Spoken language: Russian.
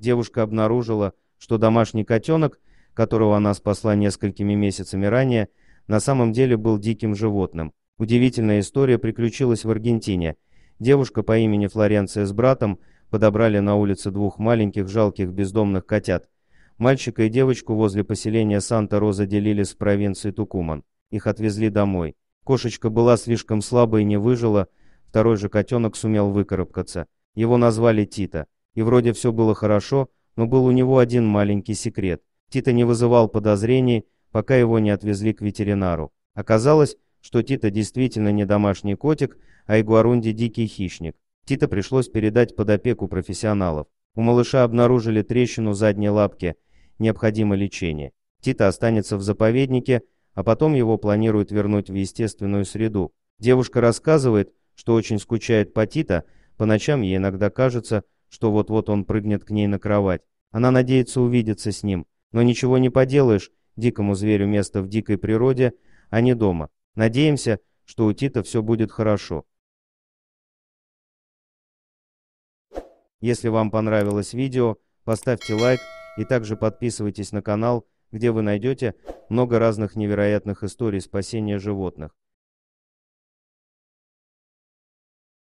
девушка обнаружила, что домашний котенок, которого она спасла несколькими месяцами ранее, на самом деле был диким животным. Удивительная история приключилась в Аргентине. Девушка по имени Флоренция с братом подобрали на улице двух маленьких жалких бездомных котят. Мальчика и девочку возле поселения Санта-Роза делили с провинции Тукуман. Их отвезли домой. Кошечка была слишком слабой и не выжила, второй же котенок сумел выкарабкаться. Его назвали Тита и вроде все было хорошо, но был у него один маленький секрет. Тита не вызывал подозрений, пока его не отвезли к ветеринару. Оказалось, что Тита действительно не домашний котик, а Игуарунди дикий хищник. Тита пришлось передать под опеку профессионалов. У малыша обнаружили трещину задней лапки, необходимо лечение. Тита останется в заповеднике, а потом его планируют вернуть в естественную среду. Девушка рассказывает, что очень скучает по Тита, по ночам ей иногда кажется, что вот-вот он прыгнет к ней на кровать. Она надеется увидеться с ним, но ничего не поделаешь, дикому зверю место в дикой природе, а не дома. Надеемся, что у Тита все будет хорошо. Если вам понравилось видео, поставьте лайк и также подписывайтесь на канал, где вы найдете много разных невероятных историй спасения животных.